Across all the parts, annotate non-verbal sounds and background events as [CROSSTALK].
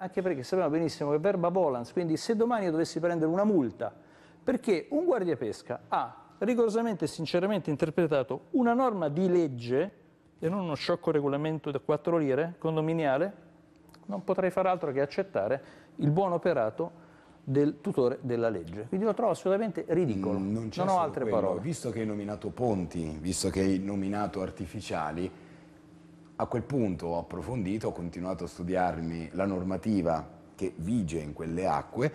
Anche perché sappiamo benissimo che verba volans, quindi se domani io dovessi prendere una multa, perché un guardia pesca ha rigorosamente e sinceramente interpretato una norma di legge e non uno sciocco regolamento da quattro lire condominiale, non potrei far altro che accettare il buon operato del tutore della legge. Quindi lo trovo assolutamente ridicolo. Mm, non, non ho altre quello. parole. Visto che hai nominato Ponti, visto che hai nominato Artificiali, a quel punto ho approfondito, ho continuato a studiarmi la normativa che vige in quelle acque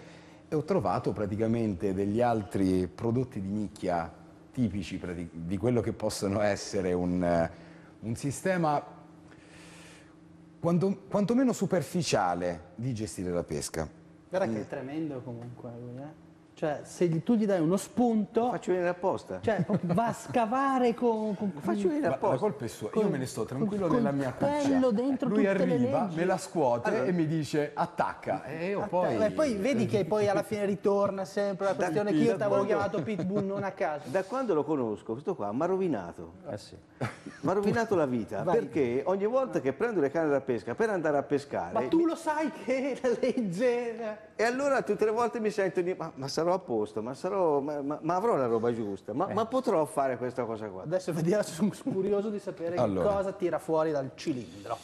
e ho trovato praticamente degli altri prodotti di nicchia tipici di quello che possono essere un, eh, un sistema quanto, quantomeno superficiale di gestire la pesca. Guarda che mm. è tremendo comunque lui, eh? Cioè, se tu gli dai uno spunto. Faccio venire apposta. Cioè, va a scavare con. con faccio venire apposta. La colpa è sua. Io me ne sto tranquillo con, nella mia cuccia. dentro Lui arriva, me la scuote allora. e mi dice attacca. E eh, eh, io attacca. poi. E poi vedi che poi alla fine ritorna sempre la questione da, che io ti avevo chiamato Pitbull non a caso. Da quando lo conosco, questo qua mi ha rovinato. Eh sì. Mi ha rovinato la vita. Vai. Perché ogni volta che prendo le canne da pesca per andare a pescare. Ma tu lo sai che la legge. E allora tutte le volte mi sento di. Ma, ma sarò a posto, ma, sarò, ma, ma avrò la roba giusta, ma, eh. ma, potrò fare questa cosa qua. Adesso vediamo, [LAUGHS] sono curioso di sapere allora. cosa tira fuori dal cilindro.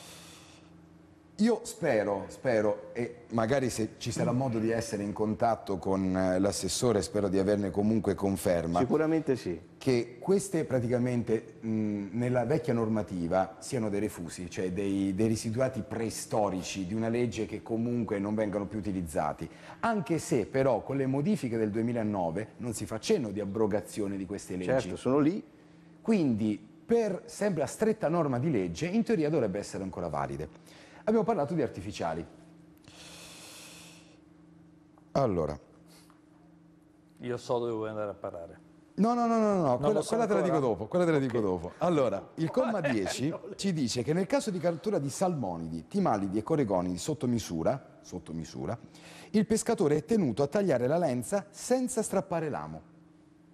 Io spero, spero, e magari se ci sarà modo di essere in contatto con eh, l'assessore, spero di averne comunque conferma. Sicuramente sì. Che queste praticamente mh, nella vecchia normativa siano dei refusi, cioè dei, dei residuati preistorici di una legge che comunque non vengano più utilizzati. Anche se però con le modifiche del 2009 non si fa cenno di abrogazione di queste leggi. Certo, sono lì. Quindi per sempre a stretta norma di legge in teoria dovrebbe essere ancora valide. Abbiamo parlato di artificiali. Allora. Io so dove vuoi andare a parare. No, no, no, no, no. Quella, quella, te la dico dopo, quella te la dico dopo. Allora, il comma 10 [LAUGHS] ci dice che nel caso di cattura di salmonidi, timalidi e coregonidi sotto misura, sotto misura, il pescatore è tenuto a tagliare la lenza senza strappare l'amo.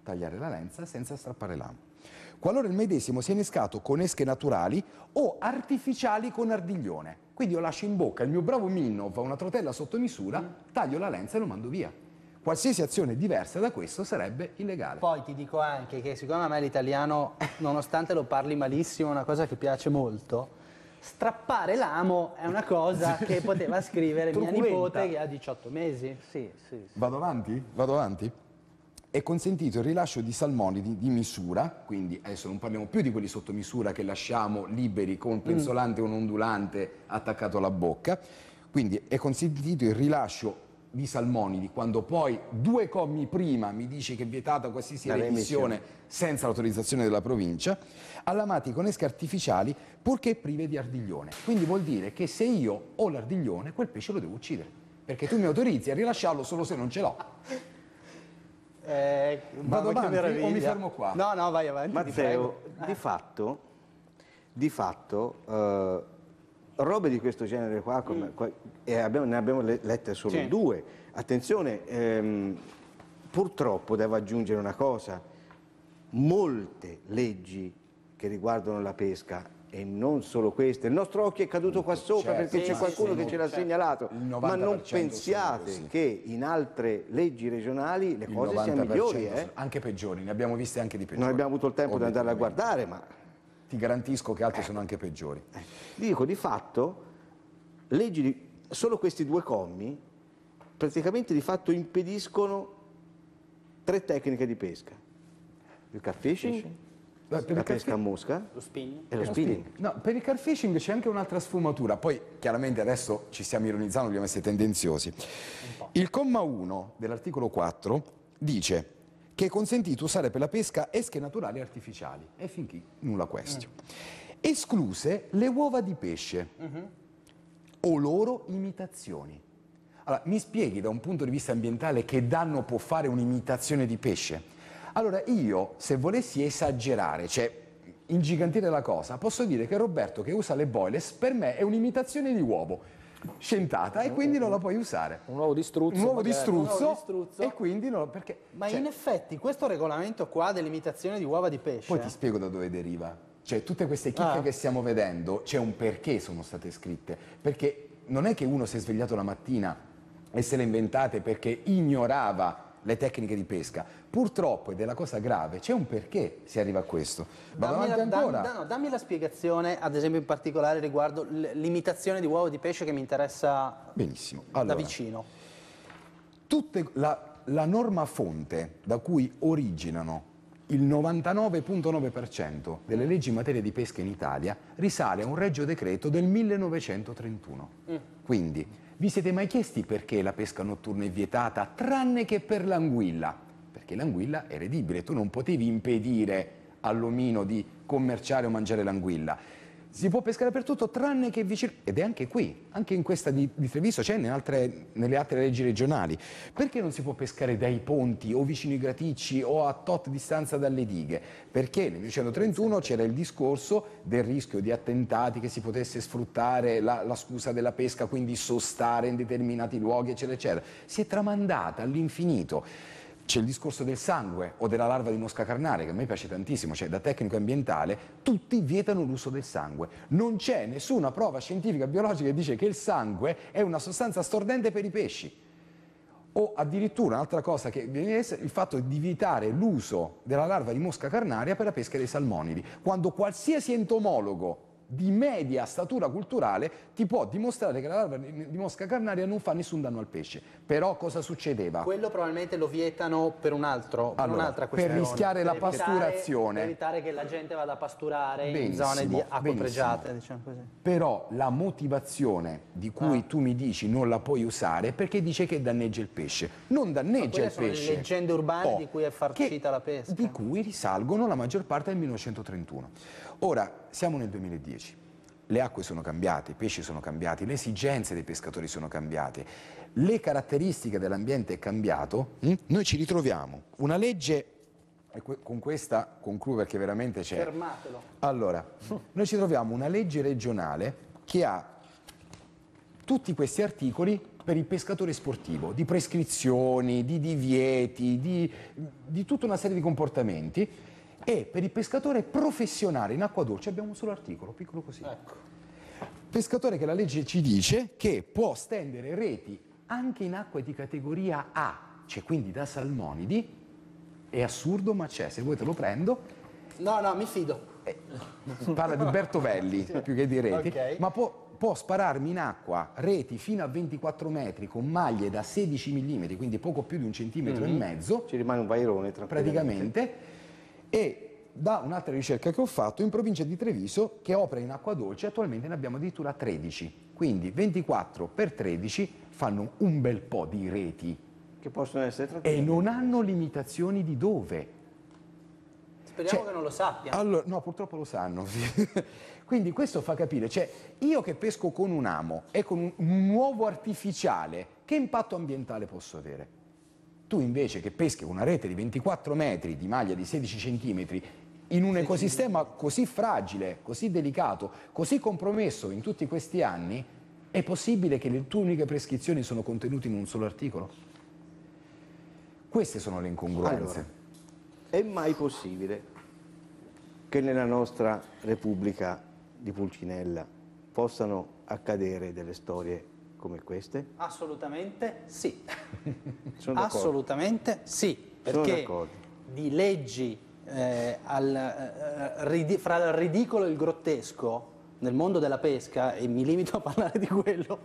Tagliare la lenza senza strappare l'amo. Qualora il medesimo sia innescato con esche naturali o artificiali con ardiglione. Quindi io lascio in bocca il mio bravo Minnov a una trotella sotto misura, taglio la lenza e lo mando via. Qualsiasi azione diversa da questo sarebbe illegale. Poi ti dico anche che siccome a me l'italiano, [LAUGHS] nonostante lo parli malissimo, è una cosa che piace molto, strappare l'amo è una cosa [LAUGHS] che poteva scrivere mia nipote che ha 18 mesi. Sì, sì, sì. Vado avanti? Vado avanti? è consentito il rilascio di salmonidi di misura, quindi adesso non parliamo più di quelli sotto misura che lasciamo liberi con penzolante mm. o un ondulante attaccato alla bocca, quindi è consentito il rilascio di salmonidi quando poi due commi prima mi dice che è vietata qualsiasi remissione senza l'autorizzazione della provincia, allamati con esche artificiali purché prive di ardiglione. Quindi vuol dire che se io ho l'ardiglione quel pesce lo devo uccidere, perché tu mi autorizzi a rilasciarlo solo se non ce l'ho. Eh, Vado avanti o mi fermo qua? No, no, vai avanti. Matteo, di fatto, di fatto eh, robe di questo genere qua, come, mm. qua abbiamo, ne abbiamo lette solo sì. due. Attenzione, ehm, purtroppo devo aggiungere una cosa, molte leggi che riguardano la pesca e non solo queste. Il nostro occhio è caduto qua certo, sopra certo, perché c'è qualcuno che ce l'ha certo, segnalato, ma non pensiate che in altre leggi regionali le cose siano migliori. Eh? Anche peggiori, ne abbiamo viste anche di peggiori. Non abbiamo avuto il tempo di andare a guardare, ma... Ti garantisco che altre eh. sono anche peggiori. Eh. Dico, di fatto, di... solo questi due commi praticamente di fatto impediscono tre tecniche di pesca. Il catfishing, Beh, per la pesca a mosca lo spinning. e lo, lo spinning. spinning. No, per il car fishing c'è anche un'altra sfumatura, poi chiaramente adesso ci stiamo ironizzando, dobbiamo essere tendenziosi. Il comma 1 dell'articolo 4 dice che è consentito usare per la pesca esche naturali e artificiali, e fin qui nulla questo. Mm. Escluse le uova di pesce mm -hmm. o loro imitazioni. Allora, mi spieghi da un punto di vista ambientale che danno può fare un'imitazione di pesce? Allora io, se volessi esagerare, cioè ingigantire la cosa, posso dire che Roberto che usa le boiles per me è un'imitazione di uovo scentata e quindi non la puoi usare. Un uovo distruzzo Un uovo distruzzo, struzzo, e quindi non perché... Ma cioè, in effetti questo regolamento qua dell'imitazione di uova di pesce... Poi ti spiego da dove deriva. Cioè tutte queste chicche ah. che stiamo vedendo, c'è un perché sono state scritte. Perché non è che uno si è svegliato la mattina e se le inventate perché ignorava le tecniche di pesca. Purtroppo, ed è la cosa grave, c'è un perché si arriva a questo. Ma dammi, la, ancora... da, no, dammi la spiegazione, ad esempio in particolare riguardo l'imitazione di uovo di pesce che mi interessa Benissimo. Allora, da vicino. Tutte, la, la norma fonte da cui originano il 99,9% delle mm. leggi in materia di pesca in Italia risale a un regio decreto del 1931. Mm. Quindi vi siete mai chiesti perché la pesca notturna è vietata, tranne che per l'anguilla? Perché l'anguilla è redibile, tu non potevi impedire all'omino di commerciare o mangiare l'anguilla si può pescare per tutto tranne che vicino, ed è anche qui, anche in questa di, di Treviso, c'è cioè nelle altre leggi regionali. Perché non si può pescare dai ponti o vicino ai graticci o a tot distanza dalle dighe? Perché nel 1931 c'era il discorso del rischio di attentati che si potesse sfruttare la, la scusa della pesca, quindi sostare in determinati luoghi, eccetera, eccetera. Si è tramandata all'infinito. C'è il discorso del sangue o della larva di mosca carnale, che a me piace tantissimo, cioè da tecnico ambientale, tutti vietano l'uso del sangue. Non c'è nessuna prova scientifica biologica che dice che il sangue è una sostanza stordente per i pesci. O addirittura un'altra cosa che viene essere il fatto di vietare l'uso della larva di mosca carnaria per la pesca dei salmonidi, quando qualsiasi entomologo di media statura culturale ti può dimostrare che la larva di mosca carnaria non fa nessun danno al pesce. Però cosa succedeva? Quello probabilmente lo vietano per un altro, per allora, un'altra questione. Per rischiare per la evitare, pasturazione. per evitare che la gente vada a pasturare benissimo, in zone di acque pregiate, diciamo così. Però la motivazione di cui ah. tu mi dici non la puoi usare perché dice che danneggia il pesce. Non danneggia il pesce sono pesce. le leggende urbane oh, di cui è farcita che, la pesca. Di cui risalgono la maggior parte del 1931. Ora, siamo nel 2010, le acque sono cambiate, i pesci sono cambiati, le esigenze dei pescatori sono cambiate, le caratteristiche dell'ambiente è cambiato, hm? noi ci ritroviamo. Una legge, e con questa concludo perché veramente c'è... Fermatelo. Allora, [LAUGHS] noi ci troviamo una legge regionale che ha tutti questi articoli per il pescatore sportivo, di prescrizioni, di divieti, di, di tutta una serie di comportamenti e per il pescatore professionale in acqua dolce abbiamo un solo articolo, piccolo così. Ecco. Pescatore che la legge ci dice che può stendere reti anche in acque di categoria A, cioè quindi da salmonidi, è assurdo ma c'è, se vuoi te lo prendo. No, no, mi fido. Eh, parla di Bertovelli [LAUGHS] sì. più che di reti, okay. ma può, può, spararmi in acqua reti fino a 24 metri con maglie da 16 mm, quindi poco più di un centimetro mm -hmm. e mezzo. Ci rimane un vairone tra Praticamente e da un'altra ricerca che ho fatto in provincia di Treviso che opera in acqua dolce attualmente ne abbiamo addirittura 13 quindi 24 per 13 fanno un bel po' di reti che possono essere trattate e non hanno limitazioni di dove speriamo cioè, che non lo sappiano allora, no purtroppo lo sanno [LAUGHS] quindi questo fa capire cioè io che pesco con un amo e con un, un uovo artificiale che impatto ambientale posso avere? Tu invece che peschi con una rete di 24 metri di maglia di 16 centimetri in un ecosistema così fragile, così delicato, così compromesso in tutti questi anni, è possibile che le tue uniche prescrizioni sono contenute in un solo articolo? Queste sono le incongruenze. Allora, è mai possibile che nella nostra Repubblica di Pulcinella possano accadere delle storie come queste? Assolutamente sì. [LAUGHS] Assolutamente sì, perché di leggi eh, al, eh, fra il ridicolo e il grottesco nel mondo della pesca, e mi limito a parlare di quello,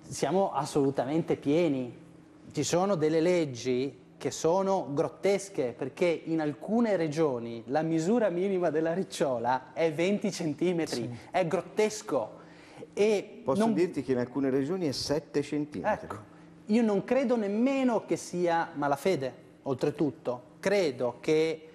siamo assolutamente pieni. Ci sono delle leggi che sono grottesche perché in alcune regioni la misura minima della ricciola è 20 centimetri, sì. è grottesco e Posso non... dirti che in alcune regioni è 7 centimetri. Ecco, io non credo nemmeno che sia malafede, oltretutto. Credo che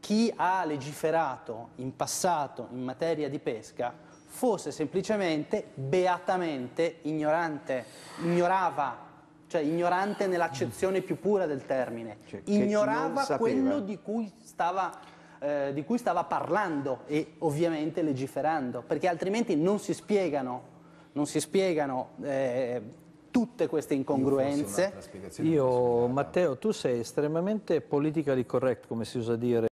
chi ha legiferato in passato in materia di pesca fosse semplicemente beatamente ignorante, ignorava cioè ignorante nell'accezione più pura del termine, cioè, ignorava quello di cui stava eh, di cui stava parlando e ovviamente legiferando, perché altrimenti non si spiegano, non si spiegano eh, tutte queste incongruenze. Io, Matteo, tu sei estremamente politically correct, come si usa dire.